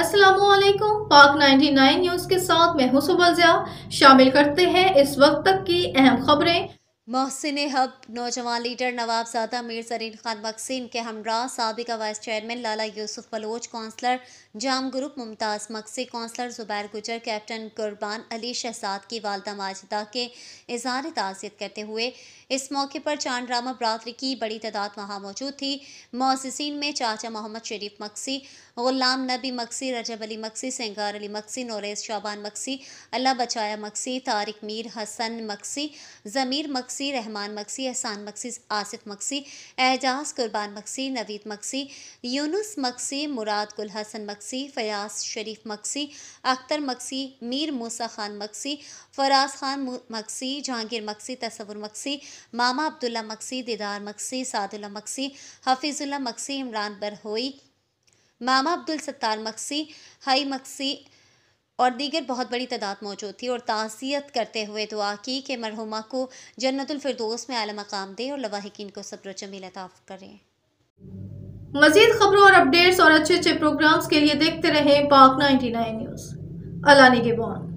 असलकुम पाक 99 न्यूज़ के साथ मैं हूं सुबलजिया शामिल करते हैं इस वक्त तक की अहम खबरें मोहसिन हब नौजवान लीडर नवाबजादा मीर जरीन खान मकसिन के हमरा सबका vice chairman Lala Yusuf Baloch councillor Jam group Mumtaz मकसी कौंसलर ज़ुबैर गुजर कैप्टन क़ुरबान अली शहजाद की वालदा माजदा के इजहार ताज़ियत करते हुए इस मौके पर चांद रामा बरदरी की बड़ी तादाद वहाँ मौजूद थी मोसिन में चाचा मोहम्मद शरीफ मक्सी गुलाम नबी मक्सी रजब अली मक्सी सेंगार अली मक्सी नोरेज शाबान मक्सी अल्लाह बचाया मक्सी तारिक मीर हसन मक्सी ज़मीर मक्सी मक्सी रहमान मक्सी एहसान मक्सी आसिफ मक्सी एजाज कुर्बान मक्सी नवीद मक्सी यूनुस मक्सी मुराद गुल हसन मक्सी फयाज शरीफ मक्सी अख्तर मक्सी मीर मूसा खान मक्सी फराज खान मक्सी जहांगीर मक्सी तस्वुर मक्सी मामा अब्दुल्ला मक्सी दीदार मक्सी सादुल्ला मक्सी हफीज़ुल्ला मक्सी इमरान बरहोई मामा अब्दुल सत्तार मक्सी हई मक्सी और दीगर बहुत बड़ी तादाद मौजूद थी और ताज़ियत करते हुए दुआ की कि मरहुमा को जन्नतफरदोस में आला मकाम दे और लवाहिकीन को सब्र जमील अताफ करें मजीद खबरों और अपडेट्स और अच्छे अच्छे प्रोग्राम्स के लिए देखते रहें पाक नाइन न्यूज़ अलानी के बॉन